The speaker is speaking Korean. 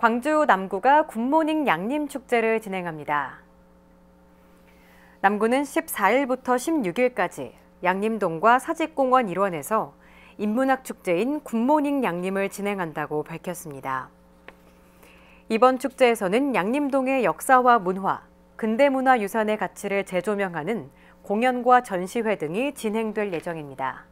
광주 남구가 굿모닝 양림 축제를 진행합니다. 남구는 14일부터 16일까지 양림동과 사직공원 일원에서 인문학 축제인 굿모닝 양림을 진행한다고 밝혔습니다. 이번 축제에서는 양림동의 역사와 문화, 근대문화 유산의 가치를 재조명하는 공연과 전시회 등이 진행될 예정입니다.